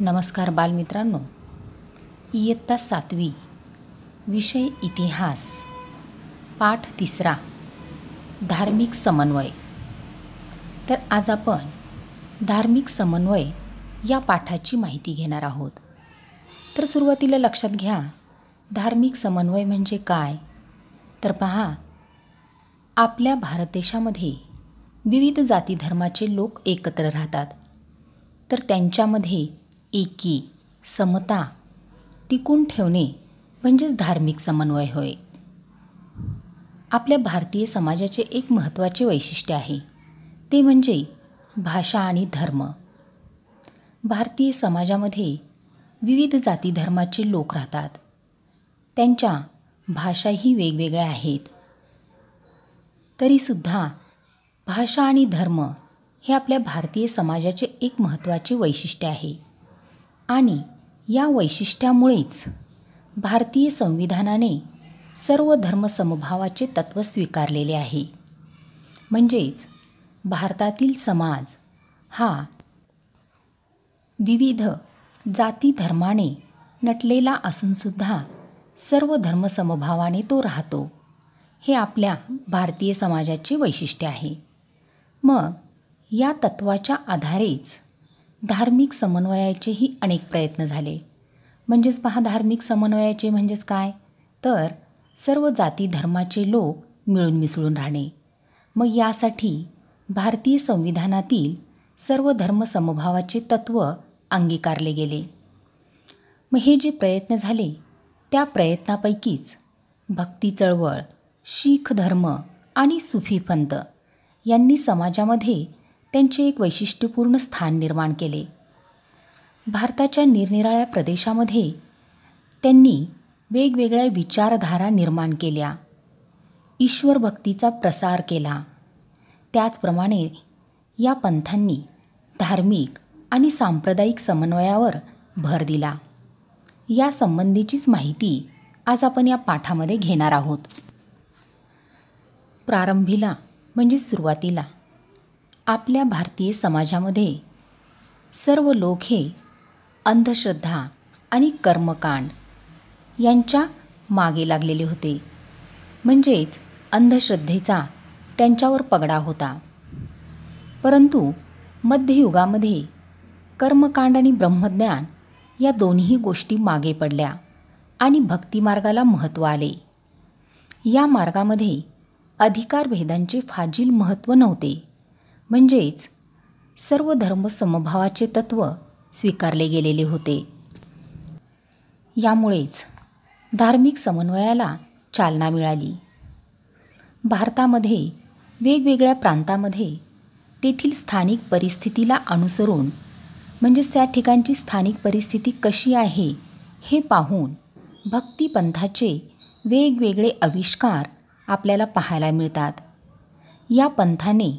नमस्कार बालमित्रांनो इयत्ता सातवी विषय इतिहास पाठ तिसरा धार्मिक समन्वय तर आज आपण धार्मिक समन्वय या पाठाची माहिती घेणार आहोत तर सुरुवातीला लक्षात घ्या धार्मिक समन्वय म्हणजे काय तर पहा आपल्या भारत देशामध्ये विविध जाती धर्माचे लोक एकत्र राहतात तर त्यांच्यामध्ये एकी समता टिकून ठेवणे म्हणजेच धार्मिक समन्वय होय आपल्या भारतीय समाजाचे एक महत्त्वाचे वैशिष्ट्य आहे ते म्हणजे भाषा आणि धर्म भारतीय समाजामध्ये विविध जाती धर्माचे लोक राहतात त्यांच्या भाषाही वेगवेगळ्या आहेत तरीसुद्धा भाषा आणि धर्म हे आपल्या भारतीय समाजाचे एक महत्त्वाचे वैशिष्ट्य आहे आणि या वैशिष्ट्यामुळेच भारतीय संविधानाने सर्व धर्मसमभावाचे तत्त्व स्वीकारलेले आहे म्हणजेच भारतातील समाज हा विविध जाती धर्माने नटलेला असूनसुद्धा सर्व धर्मसमभावाने तो राहतो हे आपल्या भारतीय समाजाचे वैशिष्ट्य आहे मग या तत्वाच्या आधारेच धार्मिक समन्वयाचेही अनेक प्रयत्न झाले म्हणजेच पहा धार्मिक समन्वयाचे म्हणजेच काय तर सर्व जाती धर्माचे लोक मिळून मिसळून राहणे मग यासाठी भारतीय संविधानातील सर्व धर्म समभावाचे तत्त्व अंगीकारले गेले मग हे जे प्रयत्न झाले त्या प्रयत्नापैकीच भक्ती चळवळ शीख धर्म आणि सुफी पंत यांनी समाजामध्ये त्यांचे एक वैशिष्ट्यपूर्ण स्थान निर्माण केले भारताच्या निरनिराळ्या प्रदेशामध्ये त्यांनी वेगवेगळ्या विचारधारा निर्माण केल्या ईश्वर भक्तीचा प्रसार केला त्याचप्रमाणे या पंथांनी धार्मिक आणि सांप्रदायिक समन्वयावर भर दिला या संबंधीचीच माहिती आज आपण या पाठामध्ये घेणार आहोत प्रारंभीला म्हणजे सुरुवातीला आपल्या भारतीय समाजामध्ये सर्व लोक हे अंधश्रद्धा आणि कर्मकांड यांच्या मागे लागलेले होते म्हणजेच अंधश्रद्धेचा त्यांच्यावर पगडा होता परंतु मध्ययुगामध्ये कर्मकांड आणि ब्रह्मज्ञान या दोन्ही गोष्टी मागे पडल्या आणि भक्तिमार्गाला महत्त्व आले या मार्गामध्ये अधिकारभेदांचे फाजील महत्त्व नव्हते म्हणजेच सर्व धर्म समभावाचे तत्त्व स्वीकारले गेलेले होते यामुळेच धार्मिक समन्वयाला चालना मिळाली भारतामध्ये वेगवेगळ्या प्रांतामध्ये तेथील स्थानिक परिस्थितीला अनुसरून म्हणजेच त्या ठिकाणची स्थानिक परिस्थिती कशी आहे हे पाहून भक्तिपंथाचे वेगवेगळे आविष्कार आपल्याला पाहायला मिळतात या पंथाने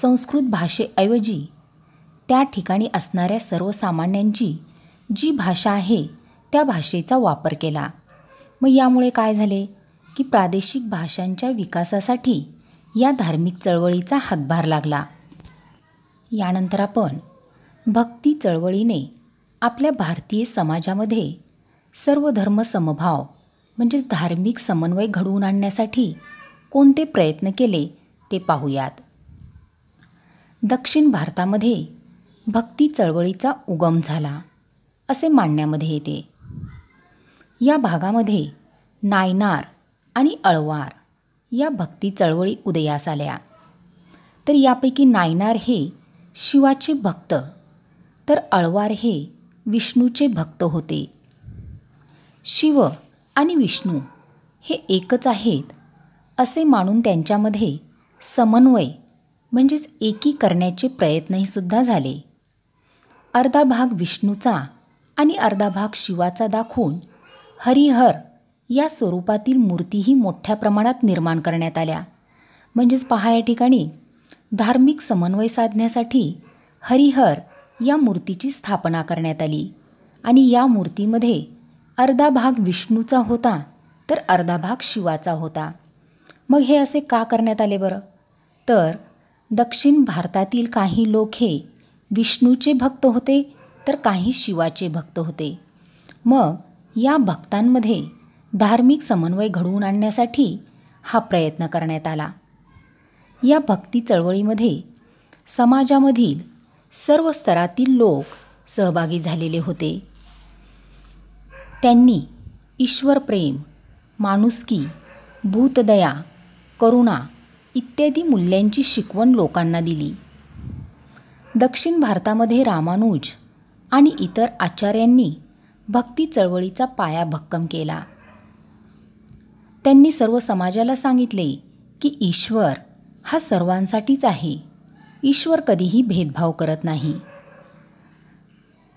संस्कृत भाषेऐवजी त्या ठिकाणी असणाऱ्या सर्वसामान्यांची जी भाषा आहे त्या भाषेचा वापर केला मग यामुळे काय झाले की प्रादेशिक भाषांच्या विकासासाठी या धार्मिक चळवळीचा हातभार लागला यानंतर आपण भक्ती चळवळीने आपल्या भारतीय समाजामध्ये धर्म समभाव म्हणजेच धार्मिक समन्वय घडवून आणण्यासाठी कोणते प्रयत्न केले ते पाहूयात दक्षिण भारतामध्ये भक्ती चळवळीचा उगम झाला असे मानण्यामध्ये येते या भागामध्ये नायनार आणि अळवार या भक्ती चळवळी उदयास आल्या तर यापैकी नायनार हे शिवाचे भक्त तर अळवार हे विष्णूचे भक्त होते शिव आणि विष्णू हे एकच आहेत असे मानून त्यांच्यामध्ये समन्वय म्हणजेच एकी करण्याचे प्रयत्नही सुद्धा झाले अर्धा भाग विष्णूचा आणि अर्धा भाग शिवाचा दाखवून हरिहर या स्वरूपातील मूर्तीही मोठ्या प्रमाणात निर्माण करण्यात आल्या म्हणजेच पहा या ठिकाणी धार्मिक समन्वय साधण्यासाठी हरिहर या मूर्तीची स्थापना करण्यात आली आणि या मूर्तीमध्ये अर्धा भाग विष्णूचा होता तर अर्धा भाग शिवाचा होता मग हे असे का करण्यात आले बरं तर दक्षिण भारतातील काही लोक हे विष्णूचे भक्त होते तर काही शिवाचे भक्त होते मग या भक्तांमध्ये धार्मिक समन्वय घडवून आणण्यासाठी हा प्रयत्न करण्यात आला या भक्ती चळवळीमध्ये समाजामधील सर्व स्तरातील लोक सहभागी झालेले होते त्यांनी ईश्वरप्रेम माणुसकी भूतदया करुणा इत्यादी मूल्यांची शिकवण लोकांना दिली दक्षिण भारतामध्ये रामानुज आणि इतर आचार्यांनी भक्ती चळवळीचा पाया भक्कम केला त्यांनी सर्व समाजाला सांगितले की ईश्वर हा सर्वांसाठीच आहे ईश्वर कधीही भेदभाव करत नाही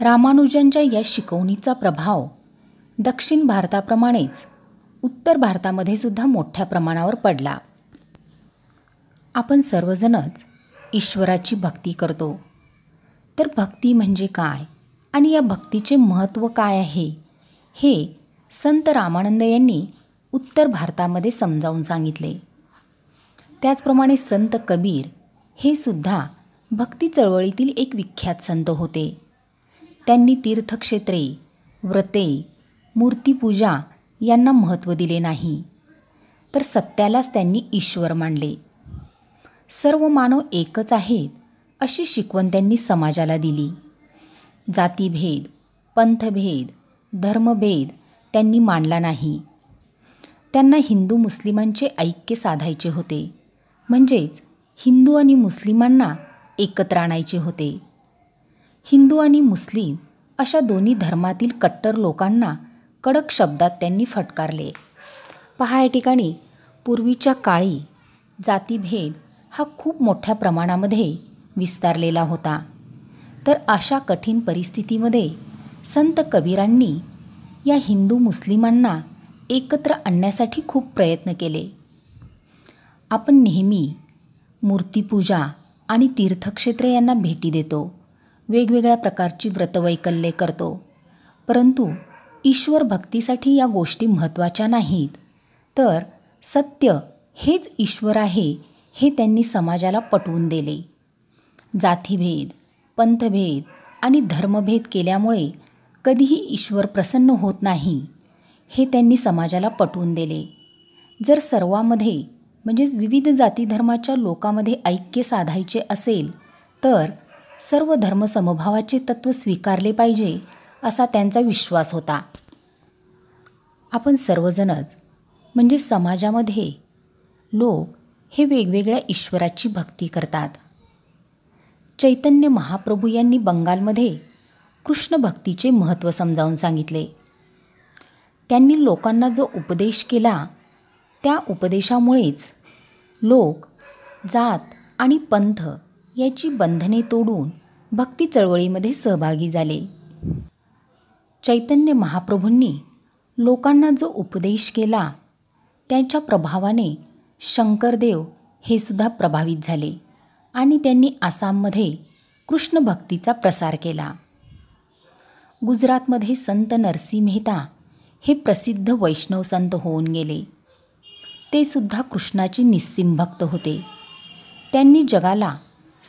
रामानुजांच्या या शिकवणीचा प्रभाव दक्षिण भारताप्रमाणेच उत्तर भारतामध्ये सुद्धा मोठ्या प्रमाणावर पडला आपण सर्वजणच ईश्वराची भक्ती करतो तर भक्ती म्हणजे काय आणि या भक्तीचे महत्त्व काय आहे हे संत रामानंद यांनी उत्तर भारतामध्ये समजावून सांगितले त्याचप्रमाणे संत कबीर हे सुद्धा भक्ती चळवळीतील एक विख्यात संत होते त्यांनी तीर्थक्षेत्रे व्रते मूर्तीपूजा यांना महत्त्व दिले नाही तर सत्यालाच त्यांनी ईश्वर मानले सर्व मानव एकच आहेत अशी शिकवण त्यांनी समाजाला दिली जातीभेद पंथभेद धर्मभेद त्यांनी मानला नाही त्यांना हिंदू मुस्लिमांचे ऐक्य साधायचे होते म्हणजेच हिंदू आणि मुस्लिमांना एकत्र आणायचे होते हिंदू आणि मुस्लिम अशा दोन्ही धर्मातील कट्टर लोकांना कडक शब्दात त्यांनी फटकारले पहा या ठिकाणी पूर्वीच्या काळी जातीभेद हा खूप मोठ्या प्रमाणामध्ये विस्तारलेला होता तर अशा कठीण परिस्थितीमध्ये संत कबीरांनी या हिंदू मुस्लिमांना एकत्र आणण्यासाठी खूप प्रयत्न केले आपण नेहमी मूर्तीपूजा आणि तीर्थक्षेत्रे यांना भेटी देतो वेगवेगळ्या प्रकारची व्रतवैकल्ये करतो परंतु ईश्वर भक्तीसाठी या गोष्टी महत्त्वाच्या नाहीत तर सत्य हेच ईश्वर आहे हे त्यांनी समाजाला पटवून दिले जातीभेद पंथभेद आणि धर्मभेद केल्यामुळे कधीही ईश्वर प्रसन्न होत नाही हे त्यांनी समाजाला पटवून दिले जर सर्वामध्ये म्हणजेच विविध जातीधर्माच्या लोकांमध्ये ऐक्य साधायचे असेल तर सर्व धर्मसमभावाचे तत्त्व स्वीकारले पाहिजे असा त्यांचा विश्वास होता आपण सर्वजणच म्हणजे समाजामध्ये लोक हे वेगवेगळ्या ईश्वराची भक्ती करतात चैतन्य महाप्रभू यांनी बंगालमध्ये कृष्ण भक्तीचे महत्त्व समजावून सांगितले त्यांनी लोकांना जो उपदेश केला त्या उपदेशामुळेच लोक जात आणि पंथ याची बंधने तोडून भक्ती चळवळीमध्ये सहभागी झाले चैतन्य महाप्रभूंनी लोकांना जो उपदेश केला त्याच्या प्रभावाने शंकरदेव हे सुद्धा प्रभावित झाले आणि त्यांनी आसाममध्ये कृष्ण भक्तीचा प्रसार केला गुजरातमध्ये संत नरसी मेहता हे प्रसिद्ध वैष्णव संत होऊन गेले ते सुद्धा कृष्णाचे निस्सिम भक्त होते त्यांनी जगाला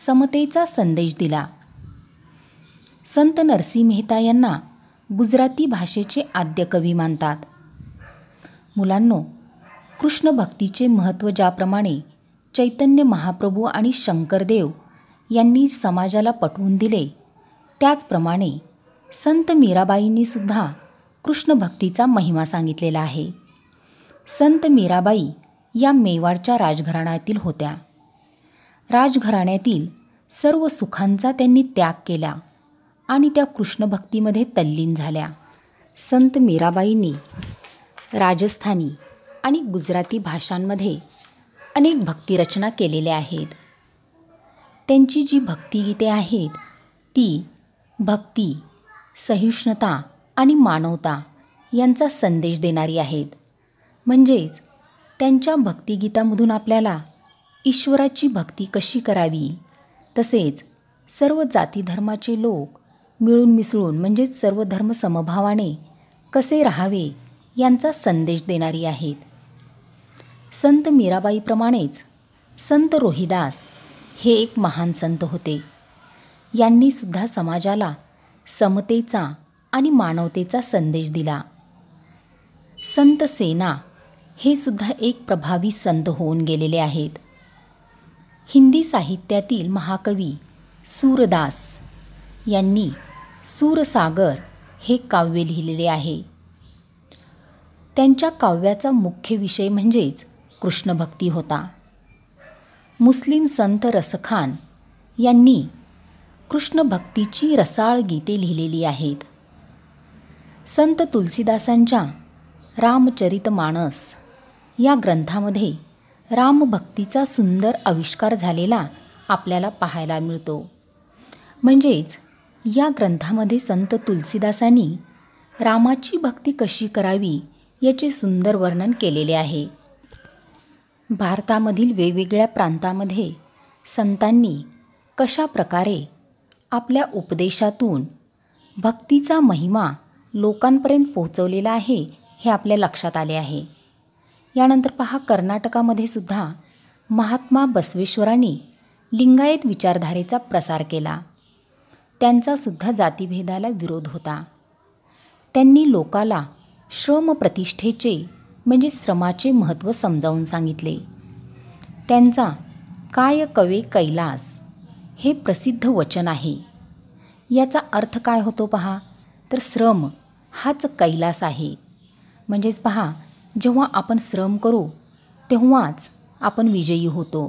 समतेचा संदेश दिला संत नरसी मेहता यांना गुजराती भाषेचे आद्य कवी मानतात मुलांनो कृष्ण भक्तीचे महत्त्व ज्याप्रमाणे चैतन्य महाप्रभू आणि शंकरदेव यांनी समाजाला पटवून दिले त्याचप्रमाणे संत मीराबाईंनीसुद्धा कृष्ण भक्तीचा महिमा सांगितलेला आहे संत मीराबाई या मेवाडच्या राजघराण्यातील होत्या राजघराण्यातील सर्व सुखांचा त्यांनी त्याग केला आणि त्या कृष्णभक्तीमध्ये तल्लीन झाल्या संत मीराबाईंनी राजस्थानी आणि गुजराती भाषांमध्ये अनेक भक्तिरचना केलेल्या आहेत त्यांची जी भक्तिगीते आहेत ती भक्ती सहिष्णुता आणि मानवता यांचा संदेश देणारी आहेत म्हणजेच त्यांच्या भक्तिगीतामधून आपल्याला ईश्वराची भक्ती कशी करावी तसेच सर्व जातीधर्माचे लोक मिळून मिसळून म्हणजेच सर्व धर्म समभावाने कसे राहावे यांचा संदेश देणारी आहेत संत मीराबाईप्रमाणेच संत रोहिदास हे एक महान संत होते यांनीसुद्धा समाजाला समतेचा आणि मानवतेचा संदेश दिला संत सेना हे सुद्धा एक प्रभावी संत होऊन गेलेले आहेत हिंदी साहित्यातील महाकवी सूरदास यांनी सूरसागर हे काव्य लिहिलेले आहे त्यांच्या काव्याचा मुख्य विषय म्हणजेच कृष्णभक्ती होता मुस्लिम संत रसखान यांनी कृष्णभक्तीची रसाळ गीते लिहिलेली आहेत संत तुलसीदासांच्या रामचरित माणस या ग्रंथामध्ये रामभक्तीचा सुंदर आविष्कार झालेला आपल्याला पाहायला मिळतो म्हणजेच या ग्रंथामध्ये संत तुलसीदासांनी रामाची भक्ती कशी करावी याचे सुंदर वर्णन केलेले आहे भारतामधील वेगवेगळ्या प्रांतामध्ये संतांनी कशा प्रकारे आपल्या उपदेशातून भक्तीचा महिमा लोकांपर्यंत पोहोचवलेला आहे हे आपल्या लक्षात आले आहे यानंतर पहा कर्नाटकामध्ये सुद्धा महात्मा बसवेश्वरांनी लिंगायत विचारधारेचा प्रसार केला त्यांचासुद्धा जातीभेदाला विरोध होता त्यांनी लोकाला श्रम प्रतिष्ठेचे म्हणजे श्रमाचे महत्त्व समजावून सांगितले त्यांचा काय कवे कैलास हे प्रसिद्ध वचन आहे याचा अर्थ काय होतो पहा तर श्रम हाच कैलास आहे म्हणजेच पहा जेव्हा आपण श्रम करू तेव्हाच आपण विजयी होतो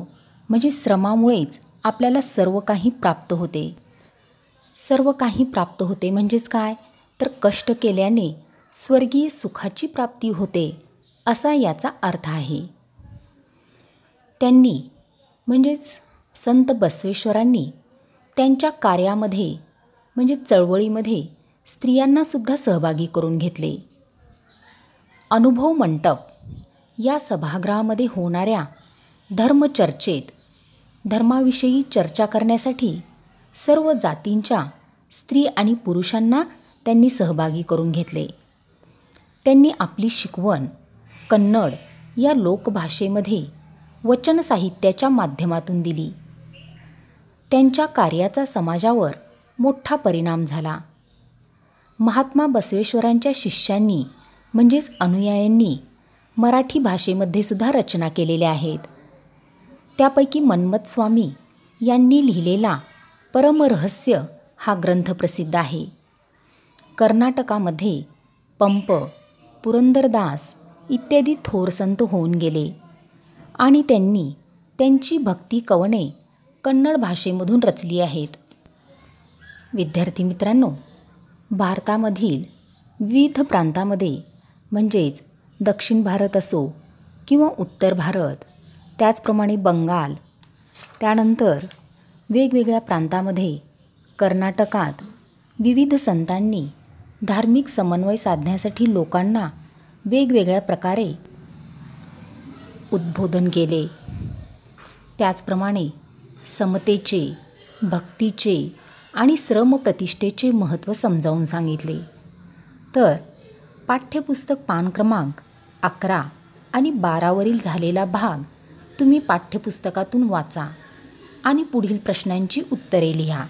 म्हणजे श्रमामुळेच आपल्याला सर्व काही प्राप्त होते सर्व काही प्राप्त होते म्हणजेच काय तर कष्ट केल्याने स्वर्गीय सुखाची प्राप्ती होते असा याचा अर्थ आहे त्यांनी म्हणजेच संत बसवेश्वरांनी त्यांच्या कार्यामध्ये म्हणजे चळवळीमध्ये स्त्रियांनासुद्धा सहभागी करून घेतले अनुभव मंटप या सभागृहामध्ये होणाऱ्या धर्मचर्चेत धर्माविषयी चर्चा करण्यासाठी सर्व जातींच्या स्त्री आणि पुरुषांना त्यांनी सहभागी करून घेतले त्यांनी आपली शिकवण कन्नड या लोकभाषेमध्ये वचन साहित्याच्या माध्यमातून दिली त्यांच्या कार्याचा समाजावर मोठा परिणाम झाला महात्मा बसवेश्वरांच्या शिष्यांनी म्हणजेच अनुयायांनी मराठी भाषेमध्ये सुद्धा रचना केलेल्या आहेत त्यापैकी मन्मथस्वामी स्वामी यांनी लिहिलेला परमरहस्य हा ग्रंथ प्रसिद्ध आहे कर्नाटकामध्ये पंप पुरंदरदास इत्यादी थोर संत होऊन गेले आणि त्यांनी त्यांची भक्ती कवणे कन्नड भाषेमधून रचली आहेत विद्यार्थी मित्रांनो भारतामधील विविध प्रांतामध्ये म्हणजेच दक्षिण भारत असो किंवा उत्तर भारत त्याचप्रमाणे बंगाल त्यानंतर वेगवेगळ्या प्रांतामध्ये कर्नाटकात विविध संतांनी धार्मिक समन्वय साधण्यासाठी लोकांना वेगवेगळ्या प्रकारे उद्बोधन केले त्याचप्रमाणे समतेचे भक्तीचे आणि श्रमप्रतिष्ठेचे महत्त्व समजावून सांगितले तर पाठ्यपुस्तक पान क्रमांक अकरा आणि बारावरील झालेला भाग तुम्ही पाठ्यपुस्तकातून वाचा आणि पुढील प्रश्नांची उत्तरे लिहा